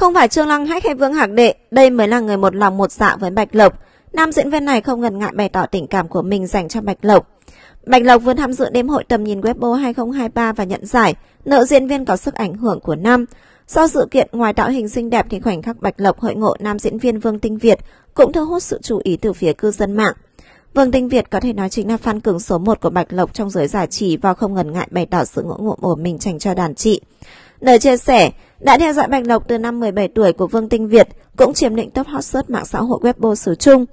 Không phải Trương Lăng Hách hay Vương Hạc Đệ, đây mới là người một lòng một dạ với Bạch Lộc. Nam diễn viên này không ngần ngại bày tỏ tình cảm của mình dành cho Bạch Lộc. Bạch Lộc vừa tham dự đêm hội tầm nhìn Weibo 2023 và nhận giải, nợ diễn viên có sức ảnh hưởng của năm. Do sự kiện ngoài tạo hình xinh đẹp thì khoảnh khắc Bạch Lộc hội ngộ nam diễn viên Vương Tinh Việt cũng thu hút sự chú ý từ phía cư dân mạng. Vương Tinh Việt có thể nói chính là fan cứng số 1 của Bạch Lộc trong giới giải trí và không ngần ngại bày tỏ sự ngưỡng mộ của mình dành cho đàn chị. Nơi chia sẻ, đã theo dõi Bạch Lộc từ năm 17 tuổi của Vương Tinh Việt, cũng chiếm lĩnh top hot search mạng xã hội Weibo sử chung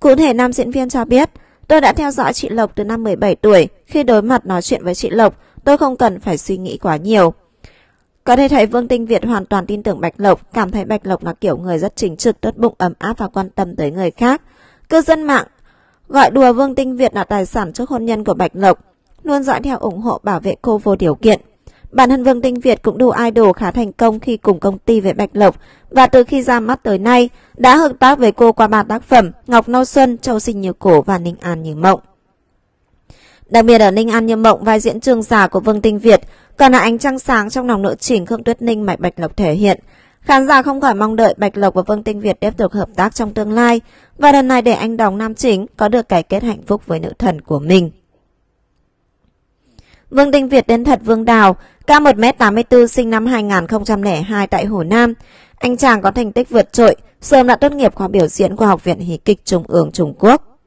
Cụ thể, nam diễn viên cho biết, tôi đã theo dõi chị Lộc từ năm 17 tuổi. Khi đối mặt nói chuyện với chị Lộc, tôi không cần phải suy nghĩ quá nhiều. Có thể thấy Vương Tinh Việt hoàn toàn tin tưởng Bạch Lộc, cảm thấy Bạch Lộc là kiểu người rất chính trực, tốt bụng, ấm áp và quan tâm tới người khác. Cư dân mạng gọi đùa Vương Tinh Việt là tài sản trước hôn nhân của Bạch Lộc, luôn dõi theo ủng hộ bảo vệ cô vô điều kiện. Bản thân Vương Tinh Việt cũng đủ idol khá thành công khi cùng công ty với Bạch Lộc và từ khi ra mắt tới nay đã hợp tác với cô qua ba tác phẩm Ngọc Nâu Xuân, Châu Sinh Như Cổ và Ninh An Như Mộng. Đặc biệt ở Ninh An Như Mộng vai diễn trường giả của Vương Tinh Việt còn là ánh trăng sáng trong lòng nữ chính Khương Tuyết Ninh mà Bạch Lộc thể hiện. Khán giả không khỏi mong đợi Bạch Lộc và Vương Tinh Việt tiếp tục hợp tác trong tương lai và lần này để anh đóng nam chính có được cái kết hạnh phúc với nữ thần của mình. Vương Đình Việt tên thật Vương Đào, cao 1m84 sinh năm 2002 tại Hồ Nam. Anh chàng có thành tích vượt trội, sớm đã tốt nghiệp khóa biểu diễn của Học viện Hí kịch Trung ương Trung Quốc.